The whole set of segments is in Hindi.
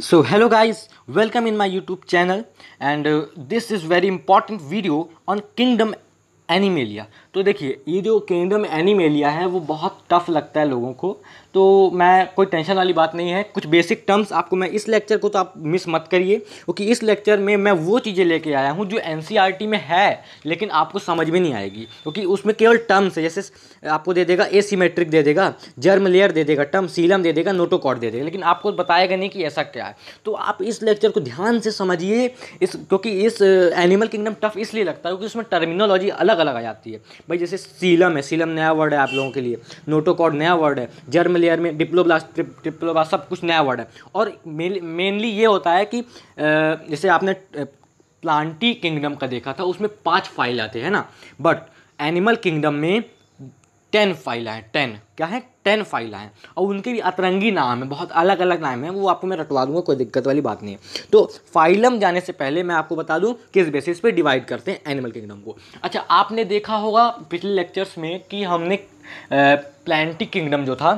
so hello guys welcome in my youtube channel and uh, this is very important video on kingdom एनीमेलिया तो देखिए ये जो किंगडम एनीमेलिया है वो बहुत टफ लगता है लोगों को तो मैं कोई टेंशन वाली बात नहीं है कुछ बेसिक टर्म्स आपको मैं इस लेक्चर को तो आप मिस मत करिए क्योंकि इस लेक्चर में मैं वो चीज़ें लेके आया हूँ जो एन में है लेकिन आपको समझ में नहीं आएगी क्योंकि उसमें केवल टर्म्स है जैसे आपको दे देगा ए दे देगा जर्म लेयर दे देगा टर्म सीलम दे देगा नोटोकॉड दे देगा लेकिन आपको बताएगा नहीं कि ऐसा क्या है तो आप इस लेक्चर को ध्यान से समझिए इस क्योंकि इस एनिमल किंगडम टफ इसलिए लगता है क्योंकि उसमें टर्मिनोलॉजी अलग पता लगा जाती है भाई जैसे सीलम है सीलम नया वर्ड है आप लोगों के लिए नोटोकॉड नया वर्ड है जर्म लेयर में डिप्लोब्लास्ट डिप्लोब्लास्ट सब कुछ नया वर्ड है और मेनली ये होता है कि जैसे आपने प्लांटी किंगडम का देखा था उसमें पाँच फाइल आते हैं ना बट एनिमल किंगडम में टेन फाइल हैं टेन क्या है टेन फाइल हैं और उनके भी अतरंगी नाम है बहुत अलग अलग नाम है वो आपको मैं रटवा दूंगा कोई दिक्कत वाली बात नहीं है तो फाइलम जाने से पहले मैं आपको बता दूं किस बेसिस पे डिवाइड करते हैं एनिमल किंगडम को अच्छा आपने देखा होगा पिछले लेक्चर्स में कि हमने प्लान्टिक किंगडम जो था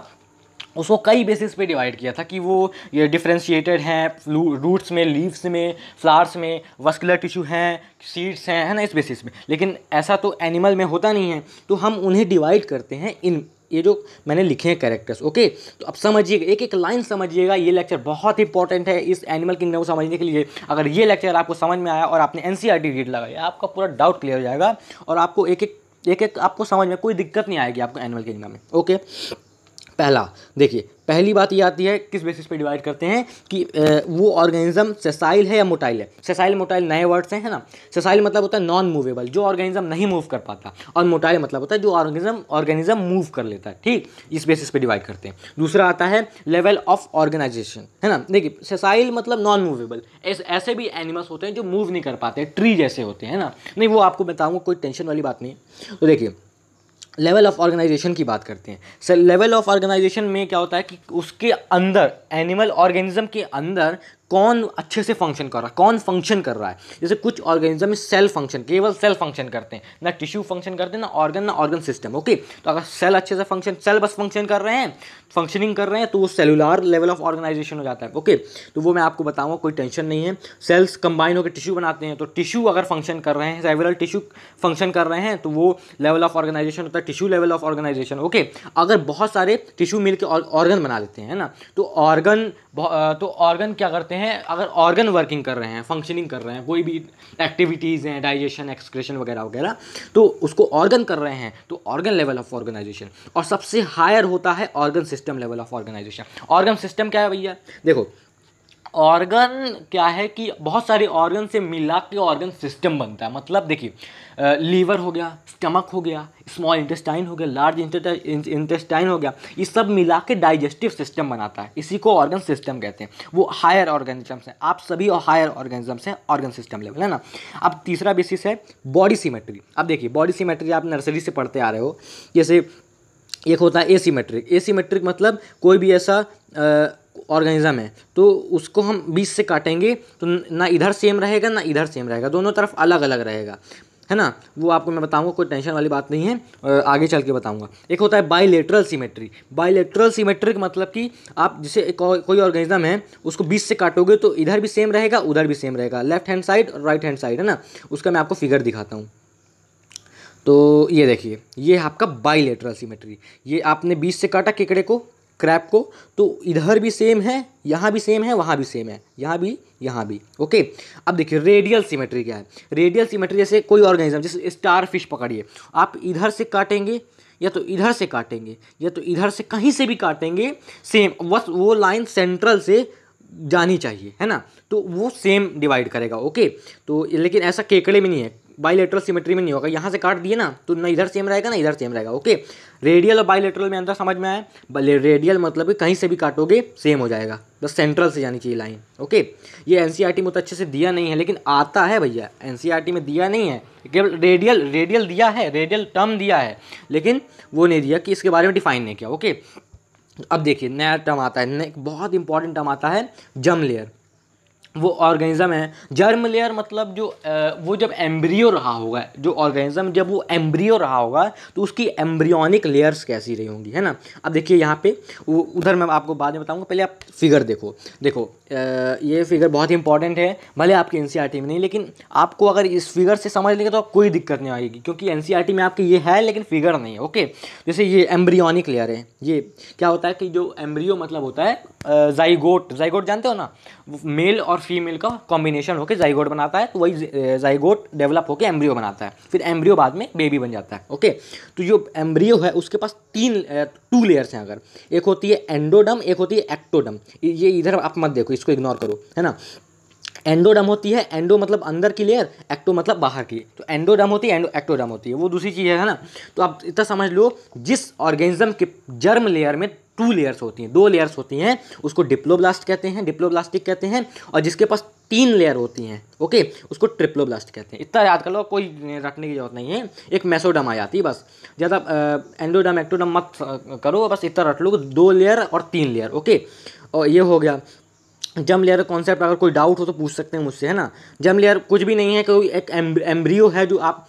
उसको कई बेसिस पे डिवाइड किया था कि वो ये डिफ्रेंशिएटेड हैं रूट्स में लीव्स में फ्लावर्स में वस्कुलर टिश्यू हैं सीड्स हैं है ना इस बेसिस में लेकिन ऐसा तो एनिमल में होता नहीं है तो हम उन्हें डिवाइड करते हैं इन ये जो मैंने लिखे हैं कैरेक्टर्स ओके तो अब समझिएगा एक एक लाइन समझिएगा ये लेक्चर बहुत इंपॉर्टेंट है इस एनिमल किंगडम को समझने के लिए अगर ये लेक्चर आपको समझ में आया और आपने एन रीड लगाया आपका पूरा डाउट क्लियर हो जाएगा और आपको एक एक एक एक आपको समझ में कोई दिक्कत नहीं आएगी आपको एनिमल किंगडम में ओके पहला देखिए पहली बात ये आती है किस बेसिस पे डिवाइड करते हैं कि वो ऑर्गेनिज्म सेसाइल है या मोटाइल है सेसाइल मोटाइल नए वर्ड्स हैं है ना सेसाइल मतलब होता है नॉन मूवेबल जो ऑर्गेनिज्म नहीं मूव कर पाता और मोटाइल मतलब होता है जो ऑर्गेनिज्म ऑर्गेनिज्म मूव कर लेता है ठीक इस बेसिस पे डिवाइड करते हैं दूसरा आता है लेवल ऑफ ऑर्गेनाइजेशन है ना देखिए सेसाइल मतलब नॉन मूवेबल ऐसे भी एनिमल्स होते हैं जो मूव नहीं कर पाते ट्री जैसे होते हैं ना नहीं वो आपको बताऊँगा कोई टेंशन वाली बात नहीं तो देखिए लेवल ऑफ ऑर्गेनाइजेशन की बात करते हैं सर लेवल ऑफ ऑर्गेनाइजेशन में क्या होता है कि उसके अंदर एनिमल ऑर्गेनिज्म के अंदर कौन अच्छे से फंक्शन कर रहा है कौन फंक्शन कर रहा है जैसे कुछ ऑर्गेनिज्म सेल फंक्शन केवल सेल फंक्शन करते हैं ना टिश्यू फंक्शन करते हैं ना ऑर्गन ना ऑर्गन सिस्टम ओके तो अगर सेल अच्छे से फंक्शन सेल बस फंक्शन कर रहे हैं फंक्शनिंग कर रहे हैं तो वो सेलुलर लेवल ऑफ ऑर्गेनाइजेशन हो जाता है ओके तो वो मैं आपको बताऊँगा कोई टेंशन नहीं है सेल्स कंबाइन होकर टिश्यू बनाते हैं तो टिश्यू अगर फंक्शन कर रहे हैं सेवरल टिश्यू फंक्शन कर रहे हैं तो वो लेवल ऑफ ऑर्गेनाइजेशन होता है tissue level of organisation okay अगर बहुत सारे टिश्यू मिलकर ऑर्गन बना लेते हैं ना तो ऑर्गन तो ऑर्गन क्या करते हैं हैं अगर ऑर्गन वर्किंग कर रहे हैं फंक्शनिंग कर रहे हैं कोई भी एक्टिविटीज़ हैं डाइजेशन एक्सक्रेशन वगैरह वगैरह तो उसको ऑर्गन कर रहे हैं तो ऑर्गन लेवल ऑफ ऑर्गेनाइजेशन और सबसे हायर होता है organ system level of organisation organ system क्या है भैया देखो ऑर्गन क्या है कि बहुत सारे ऑर्गन से मिला के ऑर्गन सिस्टम बनता है मतलब देखिए लीवर हो गया स्टमक हो गया स्मॉल इंटेस्टाइन हो गया लार्ज इंटेस्टाइन हो गया ये सब मिला के डाइजेस्टिव सिस्टम बनाता है इसी को ऑर्गन सिस्टम कहते हैं वो हायर ऑर्गेनिजम्स हैं आप सभी और हायर ऑर्गेनिजम्स हैं ऑर्गन सिस्टम लेवल है ना अब तीसरा बेसिस है बॉडी सीमेट्री अब देखिए बॉडी सीमेट्री आप नर्सरी से पढ़ते आ रहे हो जैसे एक होता है एसीमेट्रिक एसीमेट्रिक मतलब कोई भी ऐसा आ, ऑर्गेनिज्म है तो उसको हम बीस से काटेंगे तो ना इधर सेम रहेगा ना इधर सेम रहेगा दोनों तरफ अलग अलग रहेगा है ना वो आपको मैं बताऊंगा कोई टेंशन वाली बात नहीं है आगे चल के बताऊंगा एक होता है बाइलेटरल सिमेट्री बाइलेटरल सिमेट्री का मतलब कि आप जिसे एक को, कोई ऑर्गेनिज्म है उसको बीस से काटोगे तो इधर भी सेम रहेगा उधर भी सेम रहेगा लेफ्ट हैंड साइड और राइट हैंड साइड है ना उसका मैं आपको फिगर दिखाता हूँ तो ये देखिए ये आपका बाइलेटरल सिमेट्री ये आपने बीस से काटा केकड़े को क्रैप को तो इधर भी सेम है यहाँ भी सेम है वहाँ भी सेम है यहाँ भी यहाँ भी ओके अब देखिए रेडियल सिमेट्री क्या है रेडियल सिमेट्री जैसे कोई ऑर्गेनिज्म जैसे स्टार फिश पकड़िए आप इधर से काटेंगे या तो इधर से काटेंगे या तो इधर से कहीं से भी काटेंगे सेम बस वो लाइन सेंट्रल से जानी चाहिए है ना तो वो सेम डिवाइड करेगा ओके तो लेकिन ऐसा केकड़े में नहीं है बाइलेटरल सिमेट्री में नहीं होगा यहाँ से काट दिए ना तो ना इधर सेम रहेगा ना इधर सेम रहेगा ओके रेडियल और बाइलेटरल में अंतर समझ में बल रेडियल मतलब कि कहीं से भी काटोगे सेम हो जाएगा बस सेंट्रल से जानी चाहिए लाइन ओके ये एन सी में तो अच्छे से दिया नहीं है लेकिन आता है भैया एन सी आर टी में दिया नहीं है केवल रेडियल रेडियल दिया है रेडियल टर्म दिया है लेकिन वो नहीं दिया कि इसके बारे में डिफाइन नहीं किया ओके अब देखिए नया टर्म आता है बहुत इंपॉर्टेंट टर्म आता है जम लेयर वो ऑर्गेनिज़म है जर्म लेयर मतलब जो वो जब एम्ब्रियो रहा होगा जो ऑर्गेनिज़म जब वो एम्ब्रियो रहा होगा तो उसकी एम्ब्रियोनिक लेयर्स कैसी रही होंगी है ना अब देखिए यहाँ पे वो उधर मैं आपको बाद में बताऊँगा पहले आप फिगर देखो देखो ये फिगर बहुत ही इंपॉर्टेंट है भले आपके एन e में नहीं लेकिन आपको अगर इस फिगर से समझ लेंगे तो आप कोई दिक्कत नहीं आएगी क्योंकि एन e में आपके ये है लेकिन फिगर नहीं है ओके जैसे ये एम्ब्रियोनिक लेयर है ये क्या होता है कि जो एम्ब्रियो मतलब होता है जाइगोट जाइगोट जानते हो ना मेल और फीमेल का कॉम्बिनेशन होकर जाइगोट बनाता है तो वही जाइगोट डेवलप होकर एम्ब्रियो बनाता है फिर एम्ब्रियो बाद में बेबी बन जाता है ओके तो जो एम्ब्रियो है उसके पास तीन टू लेयर्स हैं अगर एक होती है एंडोडम एक होती है एक्टोडम ये इधर आप मत देखो इसको इग्नोर करो है ना एंडोडम होती है एंडो मतलब अंदर की लेयर एक्टो मतलब बाहर की तो एंडोडम होती है एंडो एक्टोडम होती है वो दूसरी चीज़ है ना तो आप इतना समझ लो जिस ऑर्गेनिज्म के जर्म लेयर में टू लेयर्स होती हैं दो लेयर्स होती हैं उसको डिप्लोब्लास्ट कहते हैं डिप्लोब्लास्टिक कहते हैं और जिसके पास तीन लेयर होती हैं ओके उसको ट्रिप्लोब्लास्ट कहते हैं इतना याद कर लो कोई रटने की जरूरत नहीं है एक मेसोडम आ जाती है बस ज़्यादा एंडोडम एक्टोडम मत करो बस इतना रट लो दो लेयर और तीन लेयर ओके और ये हो गया जम लेयर का कॉन्सेप्ट अगर कोई डाउट हो तो पूछ सकते हैं मुझसे है ना जम लेयर कुछ भी नहीं है कोई एक एम्ब्रियो है जो आप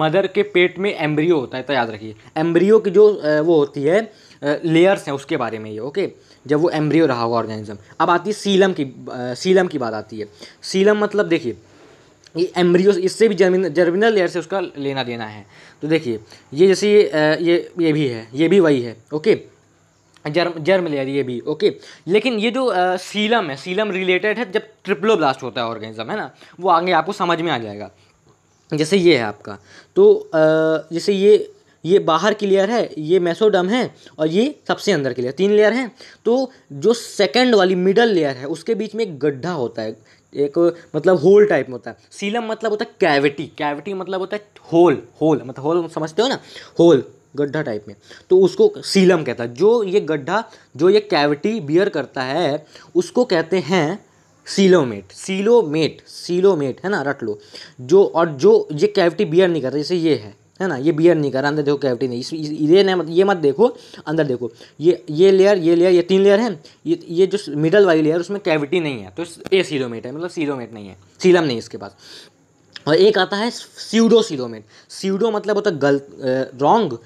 मदर के पेट में एम्ब्रियो होता है तो याद रखिए एम्ब्रियो की जो आ, वो होती है आ, लेयर्स हैं उसके बारे में ये ओके जब वो एम्ब्रियो रहा होगा ऑर्गेनिज्म अब आती है सीलम की आ, सीलम की बात आती है सीलम मतलब देखिए ये एम्ब्रियो इससे भी जर्मिन जर्मिनल लेयर से उसका लेना देना है तो देखिए ये जैसे ये ये ये भी है ये भी वही है ओके जर्म जर्म रही ये भी ओके लेकिन ये जो आ, सीलम है सीलम रिलेटेड है जब ट्रिप्लो ब्लास्ट होता है ऑर्गेनिज्म है ना वो आगे आपको समझ में आ जाएगा जैसे ये है आपका तो आ, जैसे ये ये बाहर की लेयर है ये मेसोडम है और ये सबसे अंदर की लेयर तीन लेयर हैं तो जो सेकंड वाली मिडल लेयर है उसके बीच में एक गड्ढा होता है एक मतलब होल टाइप में होता है सीलम मतलब होता है कैविटी कैविटी मतलब होता है होल होल मतलब होल समझते हो ना होल गड्ढा टाइप में तो उसको सीलम कहता है जो ये गड्ढा जो ये कैविटी बियर करता है उसको कहते हैं सीलोमेट सीलोमेट सीलोमेट है ना रट लो जो और जो ये कैविटी बियर नहीं करता जैसे ये है है ना ये बियर नहीं कर रहा अंदर देखो कैविटी नहीं इस, ये नहीं मत ये मत देखो अंदर देखो ये ये लेयर ये लेयर ये तीन लेयर है ये ये जो मिडल वाली लेयर उसमें कैविटी नहीं है तो ए सीलोमेट है मतलब सीलोमेट नहीं है सीलम नहीं इसके पास और एक आता है सीडो सीलोमेट सीडो मतलब होता है गलत रॉन्ग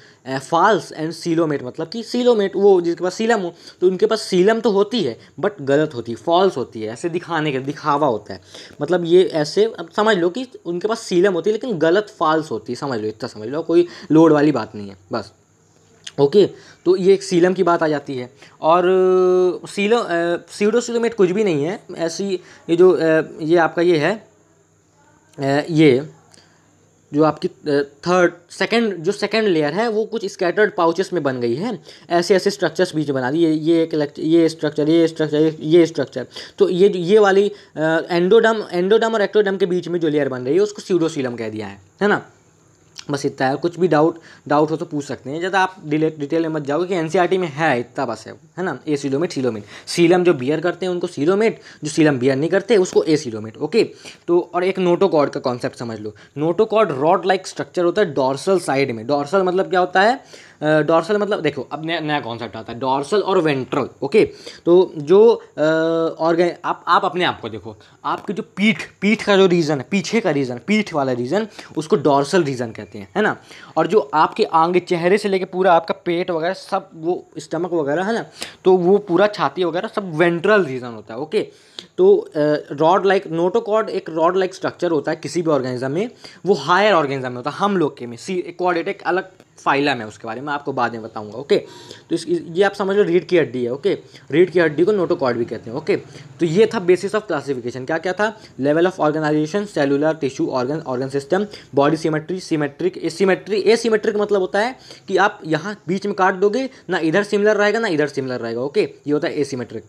फॉल्स एंड सीलोमेट मतलब कि सीलोमेट वो जिसके पास सीलम हो तो उनके पास सीलम तो होती है बट गलत होती है फॉल्स होती है ऐसे दिखाने के दिखावा होता है मतलब ये ऐसे अब समझ लो कि उनके पास सीलम होती है लेकिन गलत फॉल्स होती है समझ लो इतना समझ लो कोई लोड वाली बात नहीं है बस ओके okay, तो ये एक सीलम की बात आ जाती है और सीलो सीडो सीलोमेट कुछ भी नहीं है ऐसी ये जो ये आपका ये है ये जो आपकी थर्ड सेकंड जो सेकंड लेयर है वो कुछ स्कैटर्ड पाउचेस में बन गई है ऐसे ऐसे स्ट्रक्चर्स बीच बना दिए ये एक ये स्ट्रक्चर ये स्ट्रक्चर ये स्ट्रक्चर तो ये ये वाली एंडोडम एंडोडम और एक्टोडम के बीच में जो लेयर बन रही है उसको सीडोसीलम कह दिया है है ना बस इतना है कुछ भी डाउट डाउट हो तो पूछ सकते हैं ज़्यादा आप डिले डिटेल में मत जाओ कि एनसीईआरटी e में है इतना बस है है ना ए सीलोमेट सीलोमेट सीलम जो बियर करते हैं उनको सीलोमेट जो सीलम बियर नहीं करते उसको ए सीलोमेट ओके तो और एक नोटोकॉर्ड का कॉन्सेप्ट समझ लो नोटोकॉर्ड रॉड लाइक स्ट्रक्चर होता है डॉर्सल साइड में डॉर्सल मतलब क्या होता है डॉर्सल मतलब देखो अब नया नया कॉन्सेप्ट आता है डॉर्सल और वेंट्रल ओके तो जो ऑर्गन आप आप अपने आप को देखो आपकी जो पीठ पीठ का जो रीज़न है पीछे का रीज़न पीठ वाला रीज़न उसको डॉर्सल रीज़न कहते हैं है ना और जो आपके आगे चेहरे से लेके पूरा आपका पेट वगैरह सब वो स्टमक वगैरह है ना तो वो पूरा छाती वगैरह सब वेंट्रल रीज़न होता है ओके तो रॉड लाइक नोटोकॉड एक रॉड लाइक स्ट्रक्चर होता है किसी भी ऑर्गेनिज्म में वो हायर ऑर्गेनिज्म में होता है हम लोग के में सी एक अलग फाइलम है उसके बारे में आपको बाद में बताऊंगा ओके तो इस ये आप समझ लो रीढ़ की हड्डी है ओके रीढ़ की हड्डी को नोटोकॉर्ड भी कहते हैं ओके तो ये था बेसिस ऑफ क्लासिफिकेशन क्या क्या था level of organisation cellular tissue organ organ system body symmetry symmetric asymmetry asymmetric मतलब होता है कि आप यहाँ बीच में काट दोगे ना इधर सिमिलर रहेगा ना इधर सिमिलर रहेगा ओके ये होता है एसीमेट्रिक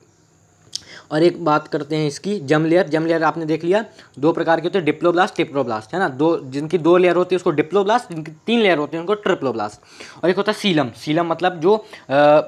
और एक बात करते हैं इसकी जम लेयर जम लेयर आपने देख लिया दो प्रकार के होते हैं डिप्लोब्लास्ट टिप्रोब्लास्ट है ना दो जिनकी दो लेयर होती है उसको डिप्लोब्लास्ट जिनकी तीन लेयर होती है उनको ट्रिप्लोब्लास्ट और एक होता है सीलम सीलम मतलब जो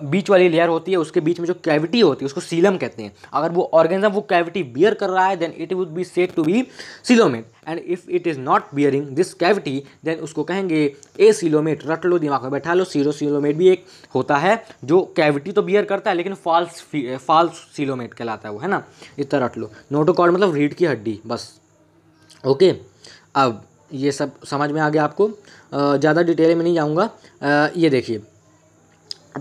बीच वाली लेयर होती है उसके बीच में जो कैविटी होती है उसको सीलम कहते हैं अगर वो ऑर्गेनिज्म वो कैविटी बियर कर रहा है then it would be set to be coelomate and if it is not bearing this cavity then उसको कहेंगे ए सीलोमेट रट लो दिमाग में बैठा लो सीरो सीलोमेट भी एक होता है जो कैविटी तो बियर करता है लेकिन फॉल्स फॉल्स सीलोमेट कहलाता है वो है ना इतना रट लो नोटोकॉर्ड मतलब रीढ़ की हड्डी बस ओके अब ये सब समझ में आ गया आपको ज़्यादा डिटेल में नहीं जाऊँगा ये देखिए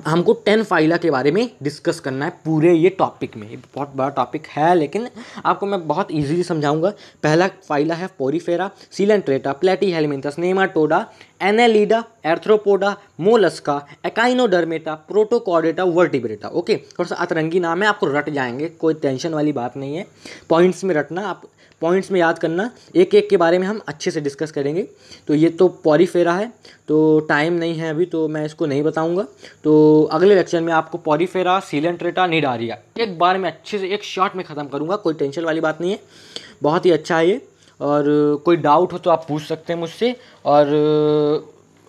हमको टेन फाइला के बारे में डिस्कस करना है पूरे ये टॉपिक में ये बहुत बड़ा टॉपिक है लेकिन आपको मैं बहुत इजीली समझाऊंगा पहला फाइला है Porifera Coelenterata Platyhelminthes Nematoda Annelida Arthropoda Mollusca Echinodermata Protochordata Vertebrata okay थोड़ा सा अतरंगी नाम है आपको रट जाएंगे कोई टेंशन वाली बात नहीं है पॉइंट्स में रटना आप पॉइंट्स में याद करना एक एक के बारे में हम अच्छे से डिस्कस करेंगे तो ये तो पॉरीफेरा है तो टाइम नहीं है अभी तो मैं इसको नहीं बताऊंगा तो अगले लेक्चर में आपको पॉरीफेरा सीलेंट्रेटा निडारिया एक बार में अच्छे से एक शॉट में ख़त्म करूँगा कोई टेंशन वाली बात नहीं है बहुत ही अच्छा है ये और कोई डाउट हो तो आप पूछ सकते हैं मुझसे और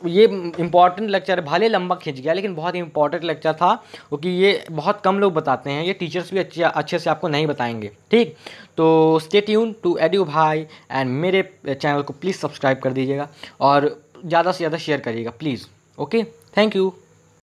ये इंपॉर्टेंट लेक्चर है भले लंबा खींच गया लेकिन बहुत ही इंपॉर्टेंट लेक्चर था क्योंकि ये बहुत कम लोग बताते हैं ये टीचर्स भी अच्छे अच्छे से आपको नहीं बताएंगे ठीक तो स्टे ट्यून टू एड्यू भाई एंड मेरे चैनल को प्लीज़ सब्सक्राइब कर दीजिएगा और ज़्यादा से ज़्यादा शेयर करिएगा प्लीज़ ओके थैंक यू